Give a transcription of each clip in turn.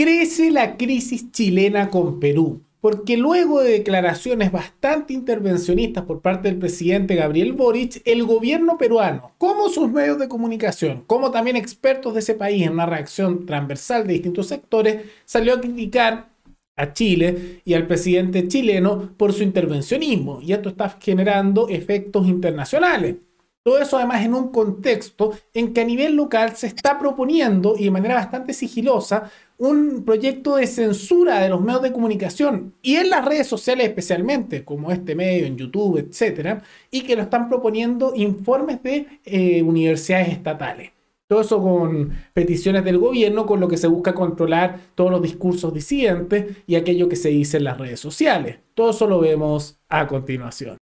Crece la crisis chilena con Perú, porque luego de declaraciones bastante intervencionistas por parte del presidente Gabriel Boric, el gobierno peruano, como sus medios de comunicación, como también expertos de ese país en una reacción transversal de distintos sectores, salió a criticar a Chile y al presidente chileno por su intervencionismo. Y esto está generando efectos internacionales. Todo eso además en un contexto en que a nivel local se está proponiendo y de manera bastante sigilosa un proyecto de censura de los medios de comunicación y en las redes sociales especialmente, como este medio, en YouTube, etcétera, y que lo están proponiendo informes de eh, universidades estatales. Todo eso con peticiones del gobierno, con lo que se busca controlar todos los discursos disidentes y aquello que se dice en las redes sociales. Todo eso lo vemos a continuación.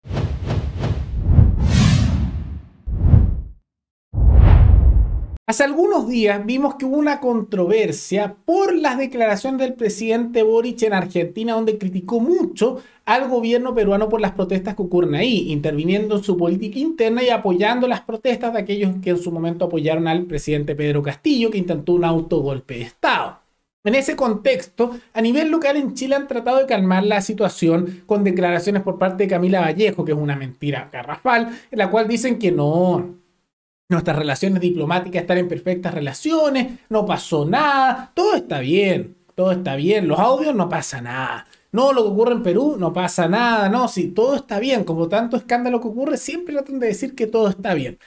Hace algunos días vimos que hubo una controversia por las declaraciones del presidente Boric en Argentina, donde criticó mucho al gobierno peruano por las protestas que ocurren ahí, interviniendo en su política interna y apoyando las protestas de aquellos que en su momento apoyaron al presidente Pedro Castillo, que intentó un autogolpe de Estado. En ese contexto, a nivel local en Chile han tratado de calmar la situación con declaraciones por parte de Camila Vallejo, que es una mentira garrafal, en la cual dicen que no, nuestras relaciones diplomáticas están en perfectas relaciones, no pasó nada, todo está bien, todo está bien, los audios no pasa nada. No, lo que ocurre en Perú no pasa nada, no, si todo está bien, como tanto escándalo que ocurre, siempre tratan de decir que todo está bien.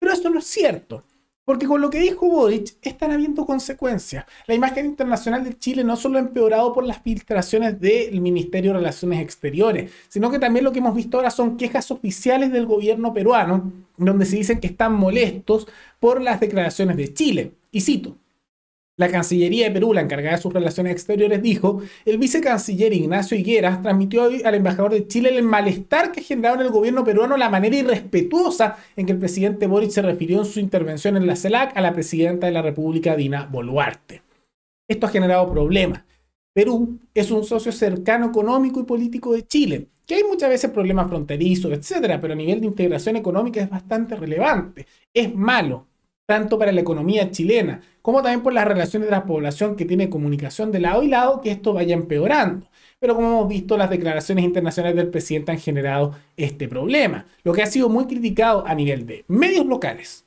Pero eso no es cierto. Porque con lo que dijo Boric están habiendo consecuencias. La imagen internacional de Chile no solo ha empeorado por las filtraciones del Ministerio de Relaciones Exteriores, sino que también lo que hemos visto ahora son quejas oficiales del gobierno peruano, donde se dicen que están molestos por las declaraciones de Chile. Y cito, la Cancillería de Perú, la encargada de sus relaciones exteriores, dijo, el vicecanciller Ignacio Higueras transmitió hoy al embajador de Chile el malestar que generaba en el gobierno peruano la manera irrespetuosa en que el presidente Boric se refirió en su intervención en la CELAC a la presidenta de la República, Dina Boluarte. Esto ha generado problemas. Perú es un socio cercano económico y político de Chile, que hay muchas veces problemas fronterizos, etcétera, pero a nivel de integración económica es bastante relevante. Es malo tanto para la economía chilena como también por las relaciones de la población que tiene comunicación de lado y lado, que esto vaya empeorando. Pero como hemos visto, las declaraciones internacionales del presidente han generado este problema, lo que ha sido muy criticado a nivel de medios locales,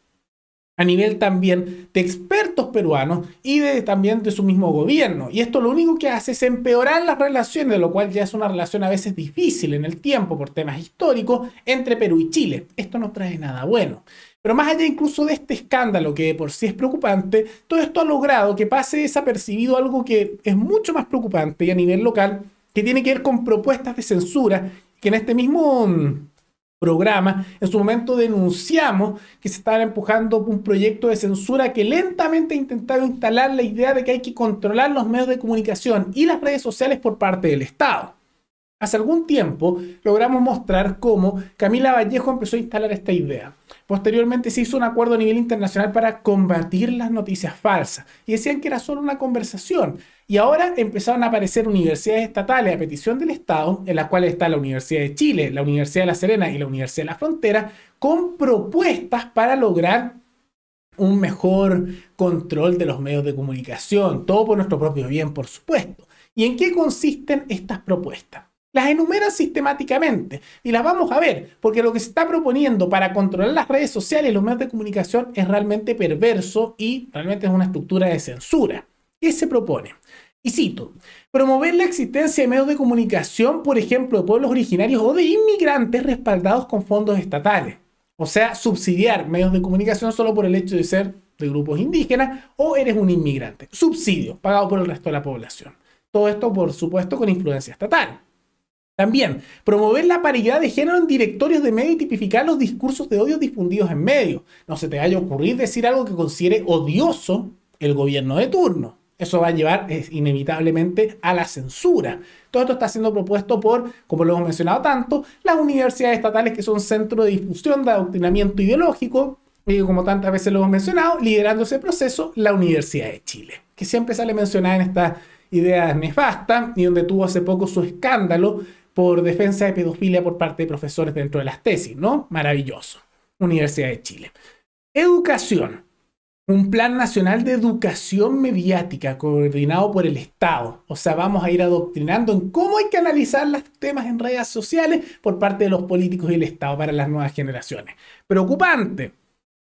a nivel también de expertos peruanos y también de su mismo gobierno. Y esto lo único que hace es empeorar las relaciones, lo cual ya es una relación a veces difícil en el tiempo por temas históricos entre Perú y Chile. Esto no trae nada bueno. Pero más allá incluso de este escándalo, que por sí es preocupante, todo esto ha logrado que pase desapercibido algo que es mucho más preocupante y a nivel local, que tiene que ver con propuestas de censura, que en este mismo mm, programa, en su momento denunciamos que se estaba empujando un proyecto de censura que lentamente ha intentado instalar la idea de que hay que controlar los medios de comunicación y las redes sociales por parte del Estado. Hace algún tiempo logramos mostrar cómo Camila Vallejo empezó a instalar esta idea. Posteriormente se hizo un acuerdo a nivel internacional para combatir las noticias falsas y decían que era solo una conversación. Y ahora empezaron a aparecer universidades estatales a petición del Estado, en las cuales está la Universidad de Chile, la Universidad de La Serena y la Universidad de la Frontera, con propuestas para lograr un mejor control de los medios de comunicación, todo por nuestro propio bien, por supuesto. ¿Y en qué consisten estas propuestas? las enumera sistemáticamente y las vamos a ver, porque lo que se está proponiendo para controlar las redes sociales y los medios de comunicación es realmente perverso y realmente es una estructura de censura. ¿Qué se propone? Y cito, promover la existencia de medios de comunicación, por ejemplo, de pueblos originarios o de inmigrantes respaldados con fondos estatales. O sea, subsidiar medios de comunicación solo por el hecho de ser de grupos indígenas o eres un inmigrante. Subsidio pagado por el resto de la población. Todo esto, por supuesto, con influencia estatal. También, promover la paridad de género en directorios de medios y tipificar los discursos de odio difundidos en medios. No se te vaya a ocurrir decir algo que considere odioso el gobierno de turno. Eso va a llevar inevitablemente a la censura. Todo esto está siendo propuesto por, como lo hemos mencionado tanto, las universidades estatales que son centro de difusión de adoctrinamiento ideológico, y como tantas veces lo hemos mencionado, liderando ese proceso la Universidad de Chile, que siempre sale mencionada en estas ideas nefasta y donde tuvo hace poco su escándalo por defensa de pedofilia por parte de profesores dentro de las tesis, ¿no? Maravilloso. Universidad de Chile. Educación. Un plan nacional de educación mediática coordinado por el Estado. O sea, vamos a ir adoctrinando en cómo hay que analizar los temas en redes sociales por parte de los políticos y el Estado para las nuevas generaciones. Preocupante.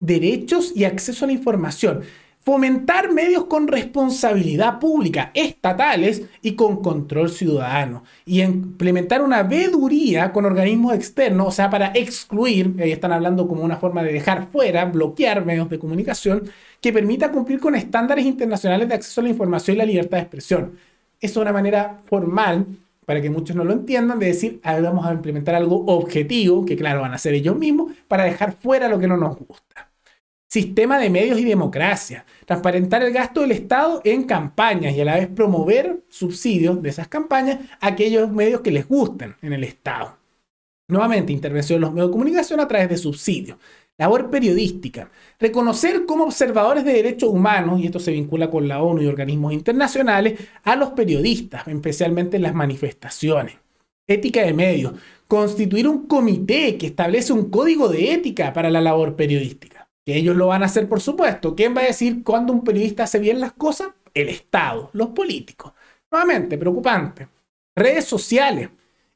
Derechos y acceso a la información. Fomentar medios con responsabilidad pública, estatales y con control ciudadano. Y implementar una veduría con organismos externos, o sea, para excluir, ahí están hablando como una forma de dejar fuera, bloquear medios de comunicación, que permita cumplir con estándares internacionales de acceso a la información y la libertad de expresión. Es una manera formal, para que muchos no lo entiendan, de decir, ahí vamos a implementar algo objetivo, que claro, van a hacer ellos mismos, para dejar fuera lo que no nos gusta. Sistema de medios y democracia. Transparentar el gasto del Estado en campañas y a la vez promover subsidios de esas campañas a aquellos medios que les gusten en el Estado. Nuevamente, intervención de los medios de comunicación a través de subsidios. Labor periodística. Reconocer como observadores de derechos humanos, y esto se vincula con la ONU y organismos internacionales, a los periodistas, especialmente en las manifestaciones. Ética de medios. Constituir un comité que establece un código de ética para la labor periodística que ellos lo van a hacer, por supuesto. ¿Quién va a decir cuándo un periodista hace bien las cosas? El Estado, los políticos. Nuevamente, preocupante. Redes sociales.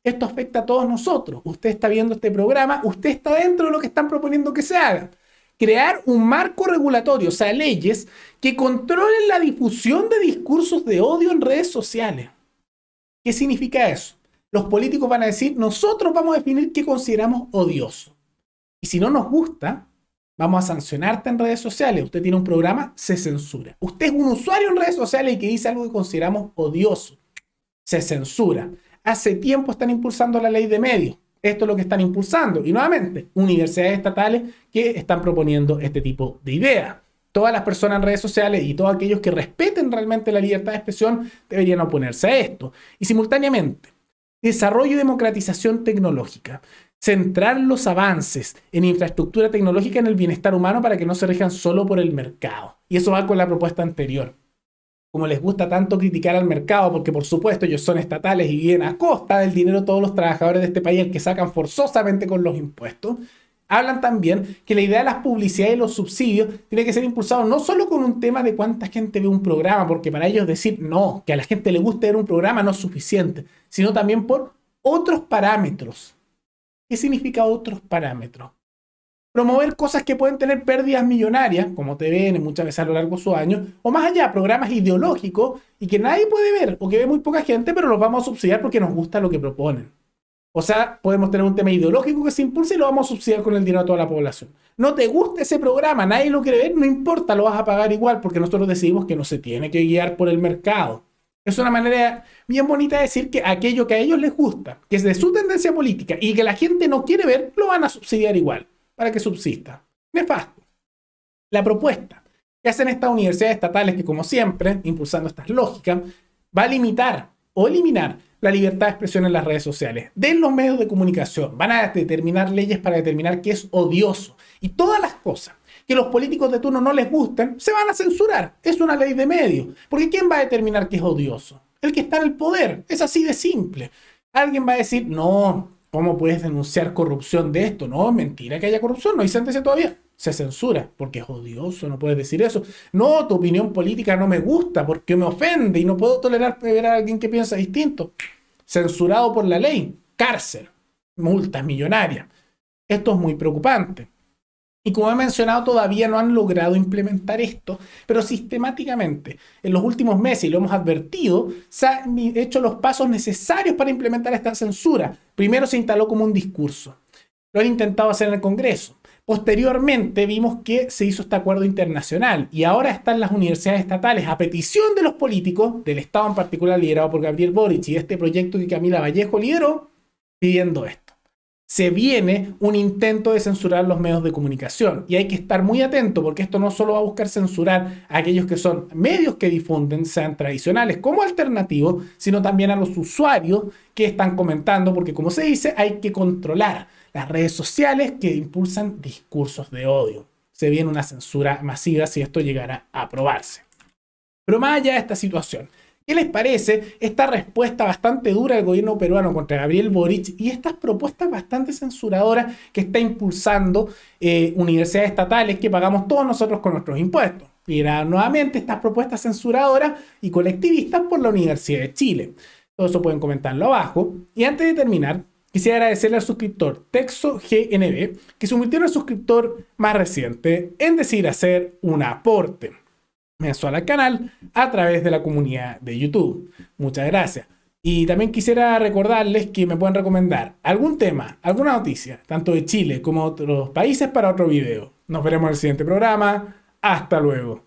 Esto afecta a todos nosotros. Usted está viendo este programa, usted está dentro de lo que están proponiendo que se haga. Crear un marco regulatorio, o sea, leyes que controlen la difusión de discursos de odio en redes sociales. ¿Qué significa eso? Los políticos van a decir, nosotros vamos a definir qué consideramos odioso. Y si no nos gusta, Vamos a sancionarte en redes sociales. Usted tiene un programa, se censura. Usted es un usuario en redes sociales y que dice algo que consideramos odioso. Se censura. Hace tiempo están impulsando la ley de medios. Esto es lo que están impulsando. Y nuevamente, universidades estatales que están proponiendo este tipo de ideas. Todas las personas en redes sociales y todos aquellos que respeten realmente la libertad de expresión deberían oponerse a esto. Y simultáneamente, desarrollo y democratización tecnológica centrar los avances en infraestructura tecnológica en el bienestar humano para que no se rijan solo por el mercado. Y eso va con la propuesta anterior. Como les gusta tanto criticar al mercado, porque por supuesto ellos son estatales y vienen a costa del dinero todos los trabajadores de este país, el que sacan forzosamente con los impuestos, hablan también que la idea de las publicidades y los subsidios tiene que ser impulsado no solo con un tema de cuánta gente ve un programa, porque para ellos decir no, que a la gente le guste ver un programa no es suficiente, sino también por otros parámetros ¿Qué significa otros parámetros? Promover cosas que pueden tener pérdidas millonarias, como TVN muchas veces a lo largo de su año, o más allá, programas ideológicos y que nadie puede ver o que ve muy poca gente, pero los vamos a subsidiar porque nos gusta lo que proponen. O sea, podemos tener un tema ideológico que se impulse y lo vamos a subsidiar con el dinero de toda la población. No te gusta ese programa, nadie lo quiere ver, no importa, lo vas a pagar igual porque nosotros decidimos que no se tiene que guiar por el mercado. Es una manera bien bonita de decir que aquello que a ellos les gusta, que es de su tendencia política y que la gente no quiere ver, lo van a subsidiar igual, para que subsista. Nefasto. La propuesta que hacen estas universidades estatales, que como siempre, impulsando estas lógicas, va a limitar o eliminar la libertad de expresión en las redes sociales, de los medios de comunicación. Van a determinar leyes para determinar qué es odioso y todas las cosas que los políticos de turno no les gusten, se van a censurar. Es una ley de medios. Porque ¿quién va a determinar que es odioso? El que está en el poder. Es así de simple. Alguien va a decir, no, ¿cómo puedes denunciar corrupción de esto? No, mentira que haya corrupción, no hay sentencia todavía. Se censura, porque es odioso, no puedes decir eso. No, tu opinión política no me gusta porque me ofende y no puedo tolerar ver a alguien que piensa distinto. Censurado por la ley, cárcel, multa millonaria Esto es muy preocupante. Y como he mencionado, todavía no han logrado implementar esto, pero sistemáticamente en los últimos meses, y lo hemos advertido, se han hecho los pasos necesarios para implementar esta censura. Primero se instaló como un discurso. Lo han intentado hacer en el Congreso. Posteriormente vimos que se hizo este acuerdo internacional y ahora están las universidades estatales a petición de los políticos, del Estado en particular liderado por Gabriel Boric y este proyecto que Camila Vallejo lideró, pidiendo esto se viene un intento de censurar los medios de comunicación. Y hay que estar muy atento porque esto no solo va a buscar censurar a aquellos que son medios que difunden, sean tradicionales como alternativos, sino también a los usuarios que están comentando, porque como se dice, hay que controlar las redes sociales que impulsan discursos de odio. Se viene una censura masiva si esto llegara a aprobarse. Pero más allá de esta situación, ¿Qué les parece esta respuesta bastante dura del gobierno peruano contra Gabriel Boric y estas propuestas bastante censuradoras que está impulsando eh, universidades estatales que pagamos todos nosotros con nuestros impuestos? Mira, nuevamente estas propuestas censuradoras y colectivistas por la Universidad de Chile. Todo eso pueden comentarlo abajo. Y antes de terminar, Quisiera agradecerle al suscriptor Texo GNB que se convirtió suscriptor más reciente en decir hacer un aporte mensual al canal a través de la comunidad de YouTube. Muchas gracias. Y también quisiera recordarles que me pueden recomendar algún tema, alguna noticia, tanto de Chile como de otros países para otro video. Nos veremos en el siguiente programa. Hasta luego.